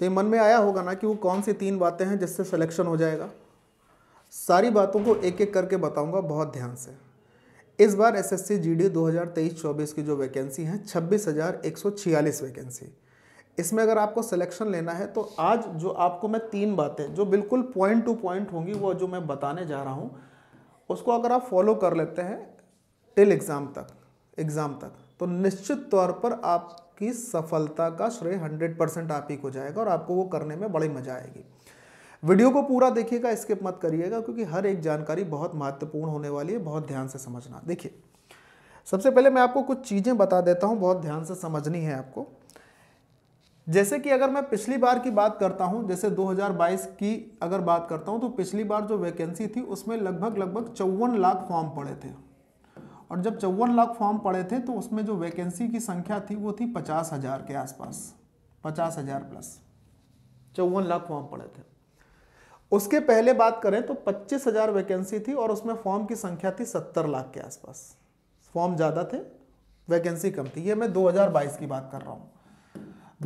तो मन में आया होगा ना कि वो कौन सी तीन बातें हैं जिससे सिलेक्शन हो जाएगा सारी बातों को एक एक करके बताऊंगा बहुत ध्यान से इस बार S S C G D दो हज़ार तेईस चौबीस की जो वैकेंसी हैं छब्बीस हज़ार एक सौ छियालीस वैकेंसी इसमें अगर आपको सिलेक्शन लेना है तो आज जो आपको मैं तीन बातें जो बिल्कुल पॉइंट टू पॉइंट होंगी वो जो मैं बताने जा रहा हूँ उसको अगर आप फॉलो कर लेते हैं टिल एग्ज़ाम तक एग्ज़ाम तक तो निश्चित तौर पर आपकी सफलता का श्रेय हंड्रेड परसेंट आप ही को जाएगा और आपको वो करने में बड़ी मजा आएगी वीडियो को पूरा देखिएगा स्किप मत करिएगा क्योंकि हर एक जानकारी बहुत महत्वपूर्ण होने वाली है बहुत ध्यान से समझना देखिए सबसे पहले मैं आपको कुछ चीज़ें बता देता हूँ बहुत ध्यान से समझनी है आपको जैसे कि अगर मैं पिछली बार की बात करता हूं जैसे 2022 की अगर बात करता हूं तो पिछली बार जो वैकेंसी थी उसमें लगभग लगभग चौवन लाख फॉर्म पड़े थे और जब चौवन लाख फॉर्म पड़े थे तो उसमें जो वैकेंसी की संख्या थी वो थी पचास हज़ार के आसपास पचास हज़ार प्लस चौवन लाख फॉर्म पड़े थे उसके पहले बात करें तो पच्चीस हज़ार वैकेंसी थी और उसमें फॉर्म की संख्या थी सत्तर लाख के आसपास फॉर्म ज़्यादा थे वैकेंसी कम थी ये मैं 2022 की बात कर रहा हूँ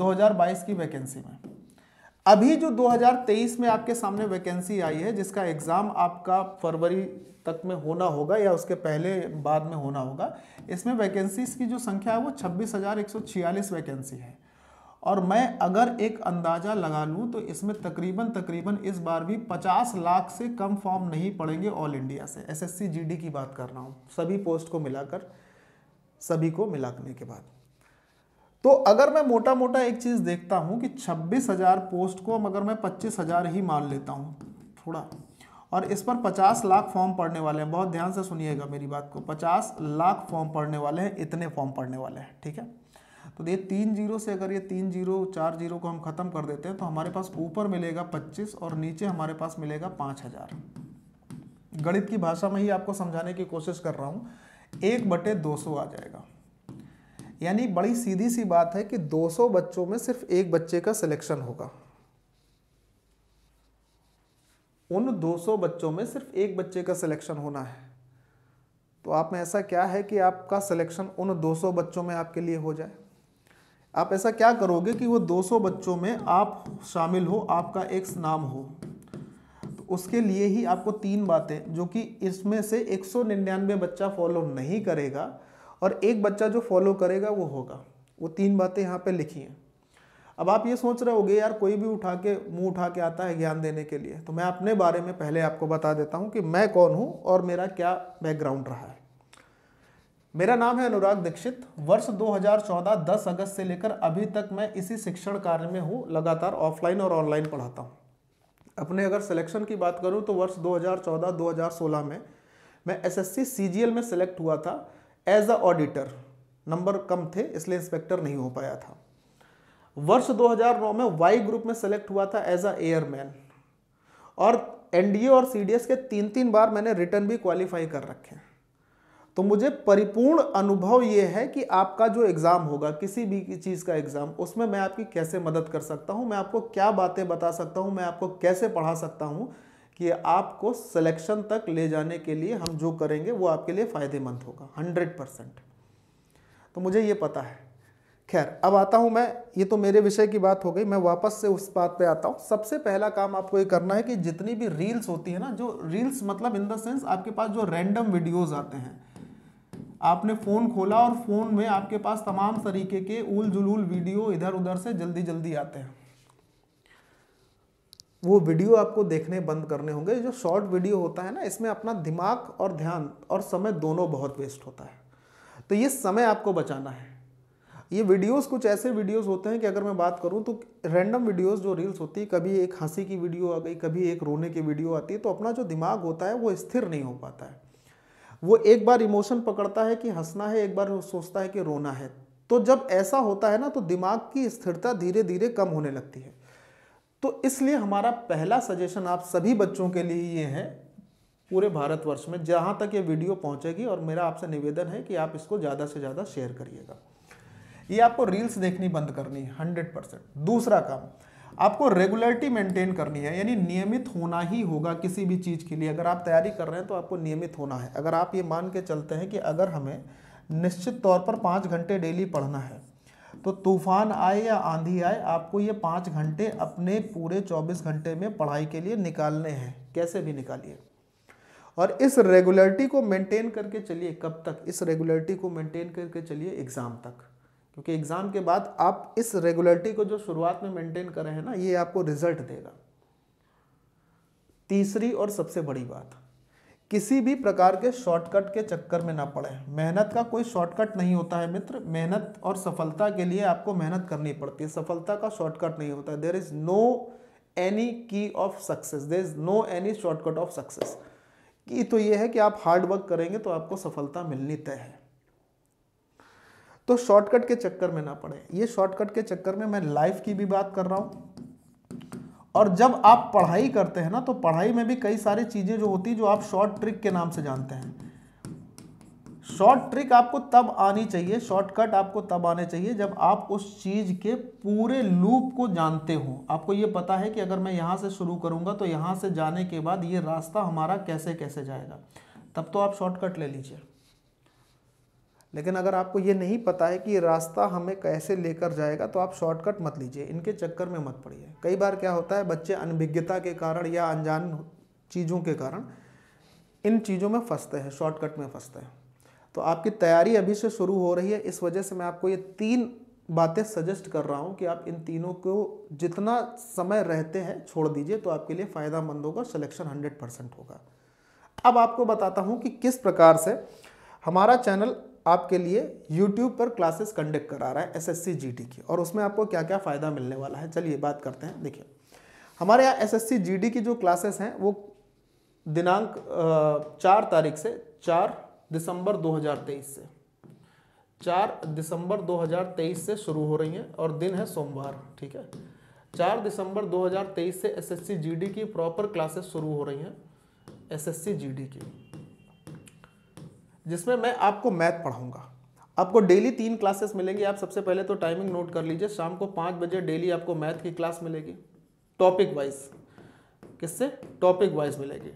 2022 की वैकेंसी में अभी जो 2023 में आपके सामने वैकेंसी आई है जिसका एग्ज़ाम आपका फरवरी तक में होना होगा या उसके पहले बाद में होना होगा इसमें वैकेंसीज की जो संख्या है वो छब्बीस वैकेंसी है और मैं अगर एक अंदाज़ा लगा लूँ तो इसमें तकरीबन तकरीबन इस बार भी 50 लाख से कम फॉर्म नहीं पड़ेंगे ऑल इंडिया से एसएससी जीडी की बात कर रहा हूँ सभी पोस्ट को मिलाकर सभी को मिलाने के बाद तो अगर मैं मोटा मोटा एक चीज़ देखता हूँ कि छब्बीस हज़ार पोस्ट को मगर मैं पच्चीस हज़ार ही मान लेता हूँ थोड़ा और इस पर पचास लाख फॉर्म पढ़ने वाले हैं बहुत ध्यान से सुनिएगा मेरी बात को पचास लाख फॉर्म पढ़ने वाले हैं इतने फॉर्म पढ़ने वाले हैं ठीक है तो ये तीन जीरो से अगर ये तीन जीरो चार जीरो को हम ख़त्म कर देते हैं तो हमारे पास ऊपर मिलेगा पच्चीस और नीचे हमारे पास मिलेगा पाँच हज़ार गणित की भाषा में ही आपको समझाने की कोशिश कर रहा हूँ एक बटे दो सौ आ जाएगा यानी बड़ी सीधी सी बात है कि 200 बच्चों में सिर्फ एक बच्चे का सिलेक्शन होगा उन 200 बच्चों में सिर्फ एक बच्चे का सिलेक्शन होना है तो आप में ऐसा क्या है कि आपका सिलेक्शन उन 200 बच्चों में आपके लिए हो जाए आप ऐसा क्या करोगे कि वो 200 बच्चों में आप शामिल हो आपका एक नाम हो तो उसके लिए ही आपको तीन बातें जो कि इसमें से एक बच्चा फॉलो नहीं करेगा और एक बच्चा जो फॉलो करेगा वो होगा वो तीन बातें यहाँ पे लिखी हैं अब आप ये सोच रहे होगे यार कोई भी उठा के मुंह उठा के आता है ज्ञान देने के लिए तो मैं अपने बारे में पहले आपको बता देता हूँ कि मैं कौन हूँ और मेरा क्या बैकग्राउंड रहा है मेरा नाम है अनुराग दीक्षित वर्ष 2014 10 अगस्त से लेकर अभी तक मैं इसी शिक्षण कार्य में हूँ लगातार ऑफलाइन और ऑनलाइन पढ़ाता हूँ अपने अगर सिलेक्शन की बात करूँ तो वर्ष 2014-2016 में मैं एसएससी सीजीएल में सिलेक्ट हुआ था एज अ ऑडिटर नंबर कम थे इसलिए इंस्पेक्टर नहीं हो पाया था वर्ष 2009 में वाई ग्रुप में सेलेक्ट हुआ था एज अ एयरमैन और एनडीए और सीडीएस के तीन तीन बार मैंने रिटर्न भी क्वालिफाई कर रखे तो मुझे परिपूर्ण अनुभव यह है कि आपका जो एग्ज़ाम होगा किसी भी चीज़ का एग्ज़ाम उसमें मैं आपकी कैसे मदद कर सकता हूं मैं आपको क्या बातें बता सकता हूं मैं आपको कैसे पढ़ा सकता हूं कि आपको सिलेक्शन तक ले जाने के लिए हम जो करेंगे वो आपके लिए फ़ायदेमंद होगा हंड्रेड परसेंट तो मुझे ये पता है खैर अब आता हूँ मैं ये तो मेरे विषय की बात हो गई मैं वापस से उस बात पे आता हूँ सबसे पहला काम आपको ये करना है कि जितनी भी रील्स होती है ना जो रील्स मतलब इन द सेंस आपके पास जो रैंडम वीडियोज आते हैं आपने फ़ोन खोला और फ़ोन में आपके पास तमाम तरीके के उल जुलूल वीडियो इधर उधर से जल्दी जल्दी आते हैं वो वीडियो आपको देखने बंद करने होंगे जो शॉर्ट वीडियो होता है ना इसमें अपना दिमाग और ध्यान और समय दोनों बहुत वेस्ट होता है तो ये समय आपको बचाना है ये वीडियोस कुछ ऐसे वीडियोस होते हैं कि अगर मैं बात करूं तो रैंडम वीडियोस जो रील्स होती है कभी एक हंसी की वीडियो आ गई कभी एक रोने की वीडियो आती है तो अपना जो दिमाग होता है वो स्थिर नहीं हो पाता है वो एक बार इमोशन पकड़ता है कि हंसना है एक बार सोचता है कि रोना है तो जब ऐसा होता है ना तो दिमाग की स्थिरता धीरे धीरे कम होने लगती है तो इसलिए हमारा पहला सजेशन आप सभी बच्चों के लिए ये है पूरे भारतवर्ष में जहाँ तक ये वीडियो पहुँचेगी और मेरा आपसे निवेदन है कि आप इसको ज़्यादा से ज़्यादा शेयर करिएगा ये आपको रील्स देखनी बंद करनी है हंड्रेड परसेंट दूसरा काम आपको रेगुलरिटी मेंटेन करनी है यानी नियमित होना ही होगा किसी भी चीज़ के लिए अगर आप तैयारी कर रहे हैं तो आपको नियमित होना है अगर आप ये मान के चलते हैं कि अगर हमें निश्चित तौर पर पाँच घंटे डेली पढ़ना है तो तूफान आए या आंधी आए आपको ये पाँच घंटे अपने पूरे चौबीस घंटे में पढ़ाई के लिए निकालने हैं कैसे भी निकालिए और इस रेगुलरिटी को मेंटेन करके चलिए कब तक इस रेगुलरिटी को मेंटेन करके चलिए एग्ज़ाम तक क्योंकि एग्ज़ाम के बाद आप इस रेगुलरिटी को जो शुरुआत में मेंटेन रहे हैं ना ये आपको रिजल्ट देगा तीसरी और सबसे बड़ी बात किसी भी प्रकार के शॉर्टकट के चक्कर में ना पड़े मेहनत का कोई शॉर्टकट नहीं होता है मित्र मेहनत और सफलता के लिए आपको मेहनत करनी पड़ती है सफलता का शॉर्टकट नहीं होता है there is no any key of success there is no any shortcut of success की तो ये है कि आप हार्ड वर्क करेंगे तो आपको सफलता मिलनी तय है तो शॉर्टकट के चक्कर में ना पड़े ये शॉर्टकट के चक्कर में मैं लाइफ की भी बात कर रहा हूँ और जब आप पढ़ाई करते हैं ना तो पढ़ाई में भी कई सारी चीज़ें जो होती जो आप शॉर्ट ट्रिक के नाम से जानते हैं शॉर्ट ट्रिक आपको तब आनी चाहिए शॉर्टकट आपको तब आने चाहिए जब आप उस चीज़ के पूरे लूप को जानते हो आपको ये पता है कि अगर मैं यहाँ से शुरू करूँगा तो यहाँ से जाने के बाद ये रास्ता हमारा कैसे कैसे जाएगा तब तो आप शॉर्टकट ले लीजिए लेकिन अगर आपको ये नहीं पता है कि रास्ता हमें कैसे लेकर जाएगा तो आप शॉर्टकट मत लीजिए इनके चक्कर में मत पड़िए कई बार क्या होता है बच्चे अनभिज्ञता के कारण या अनजान चीज़ों के कारण इन चीज़ों में फंसते हैं शॉर्टकट में फंसते हैं तो आपकी तैयारी अभी से शुरू हो रही है इस वजह से मैं आपको ये तीन बातें सजेस्ट कर रहा हूँ कि आप इन तीनों को जितना समय रहते हैं छोड़ दीजिए तो आपके लिए फ़ायदा मंद होगा सिलेक्शन हंड्रेड परसेंट होगा अब आपको बताता हूँ कि किस प्रकार से हमारा चैनल आपके लिए यूट्यूब पर क्लासेस कंडक्ट करा रहा है एस एस की और उसमें आपको क्या क्या फ़ायदा मिलने वाला है चलिए बात करते हैं देखिए हमारे यहाँ एस एस की जो क्लासेस हैं वो दिनांक चार तारीख से चार दिसंबर 2023 से चार दिसंबर 2023 से शुरू हो रही हैं और दिन है सोमवार ठीक है चार दिसंबर 2023 से एस एस की प्रॉपर क्लासेस शुरू हो रही हैं एस एस की जिसमें मैं आपको मैथ पढ़ाऊंगा आपको डेली तीन क्लासेस मिलेंगी आप सबसे पहले तो टाइमिंग नोट कर लीजिए शाम को पाँच बजे डेली आपको मैथ की क्लास मिलेगी टॉपिक वाइज किससे टॉपिक वाइज मिलेगी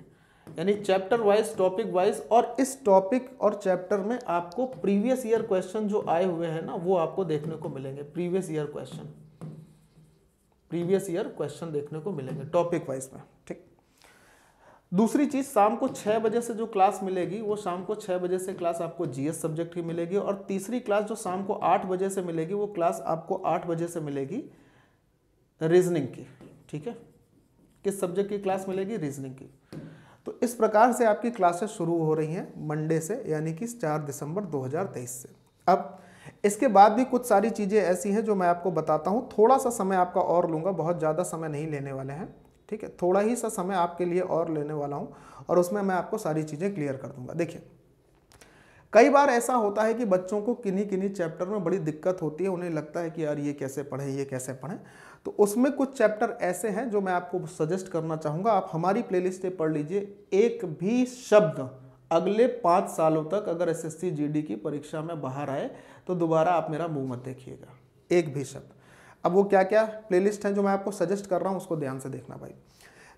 यानी चैप्टर वाइज टॉपिक वाइज और इस टॉपिक और चैप्टर में आपको प्रीवियस ईयर क्वेश्चन जो आए हुए हैं ना वो आपको देखने को मिलेंगे previous year question previous year question देखने को मिलेंगे टॉपिक वाइज में ठीक दूसरी चीज़ शाम को छः बजे से जो क्लास मिलेगी वो शाम को छः बजे से क्लास आपको जीएस सब्जेक्ट की मिलेगी और तीसरी क्लास जो शाम को आठ बजे से मिलेगी वो क्लास आपको आठ बजे से मिलेगी रीजनिंग की ठीक है किस सब्जेक्ट की क्लास मिलेगी रीजनिंग की तो इस प्रकार से आपकी क्लासेस शुरू हो रही हैं मंडे से यानी कि चार दिसंबर 2023 से अब इसके बाद भी कुछ सारी चीज़ें ऐसी हैं जो मैं आपको बताता हूँ थोड़ा सा समय आपका और लूँगा बहुत ज़्यादा समय नहीं लेने वाले हैं ठीक है थोड़ा ही सा समय आपके लिए और लेने वाला हूँ और उसमें मैं आपको सारी चीज़ें क्लियर कर दूंगा देखिए कई बार ऐसा होता है कि बच्चों को किन्हीं किन्हीं चैप्टर में बड़ी दिक्कत होती है उन्हें लगता है कि यार ये कैसे पढ़ें ये कैसे पढ़ें तो उसमें कुछ चैप्टर ऐसे हैं जो मैं आपको सजेस्ट करना चाहूँगा आप हमारी प्लेलिस्ट पे पढ़ लीजिए एक भी शब्द अगले पाँच सालों तक अगर एस एस की परीक्षा में बाहर आए तो दोबारा आप मेरा मुँह मत देखिएगा एक भी शब्द अब वो क्या क्या प्लेलिस्ट हैं जो मैं आपको सजेस्ट कर रहा हूँ उसको ध्यान से देखना भाई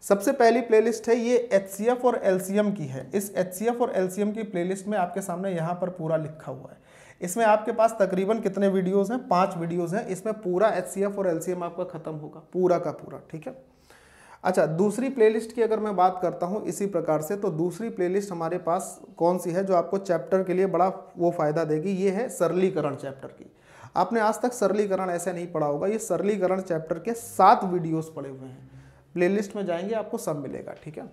सबसे पहली प्लेलिस्ट है ये एच और एल की है इस एच और एल की प्लेलिस्ट में आपके सामने यहाँ पर पूरा लिखा हुआ है इसमें आपके पास तकरीबन कितने वीडियोस हैं पांच वीडियोस हैं इसमें पूरा एच और एल आपका ख़त्म होगा पूरा का पूरा ठीक है अच्छा दूसरी प्लेलिस्ट की अगर मैं बात करता हूँ इसी प्रकार से तो दूसरी प्लेलिस्ट हमारे पास कौन सी है जो आपको चैप्टर के लिए बड़ा वो फ़ायदा देगी ये है सरलीकरण चैप्टर की आपने आज तक सरलीकरण ऐसे नहीं पढ़ा होगा ये सरलीकरण चैप्टर के सात वीडियोस पड़े हुए हैं प्लेलिस्ट में जाएंगे आपको सब मिलेगा ठीक है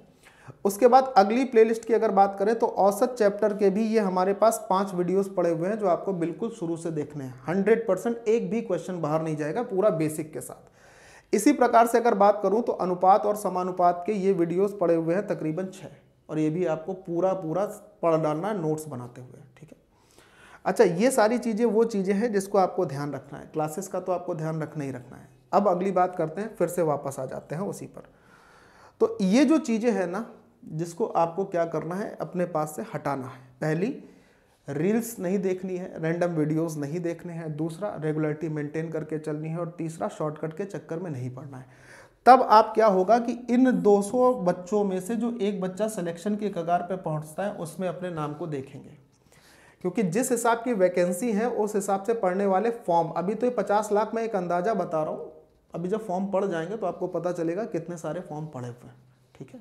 उसके बाद अगली प्लेलिस्ट की अगर बात करें तो औसत चैप्टर के भी ये हमारे पास पांच वीडियोस पड़े हुए हैं जो आपको बिल्कुल शुरू से देखने हैं हंड्रेड परसेंट एक भी क्वेश्चन बाहर नहीं जाएगा पूरा बेसिक के साथ इसी प्रकार से अगर बात करूं तो अनुपात और समानुपात के ये वीडियोज़ पड़े हुए हैं तकरीबन छः और ये भी आपको पूरा पूरा पढ़ डालना है नोट्स बनाते हुए ठीक है अच्छा ये सारी चीज़ें वो चीज़ें हैं जिसको आपको ध्यान रखना है क्लासेस का तो आपको ध्यान रखना ही रखना है अब अगली बात करते हैं फिर से वापस आ जाते हैं उसी पर तो ये जो चीज़ें हैं ना जिसको आपको क्या करना है अपने पास से हटाना है पहली रील्स नहीं देखनी है रैंडम वीडियोस नहीं देखने हैं दूसरा रेगुलरिटी मेंटेन करके चलनी है और तीसरा शॉर्टकट के चक्कर में नहीं पड़ना है तब आप क्या होगा कि इन 200 बच्चों में से जो एक बच्चा सिलेक्शन के कगार पर पहुंचता है उसमें अपने नाम को देखेंगे क्योंकि जिस हिसाब की वैकेंसी है उस हिसाब से पढ़ने वाले फॉर्म अभी तो ये पचास लाख में एक अंदाजा बता रहा हूँ अभी जब फॉर्म पढ़ जाएंगे तो आपको पता चलेगा कितने सारे फॉर्म पढ़े हुए हैं ठीक है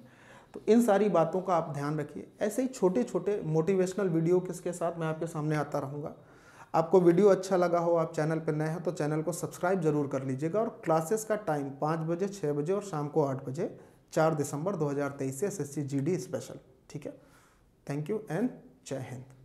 तो इन सारी बातों का आप ध्यान रखिए ऐसे ही छोटे छोटे मोटिवेशनल वीडियो किसके साथ मैं आपके सामने आता रहूँगा आपको वीडियो अच्छा लगा हो आप चैनल पर नए हैं तो चैनल को सब्सक्राइब जरूर कर लीजिएगा और क्लासेस का टाइम पाँच बजे छः बजे और शाम को आठ बजे चार दिसंबर दो से एस एस स्पेशल ठीक है थैंक यू एंड जय हिंद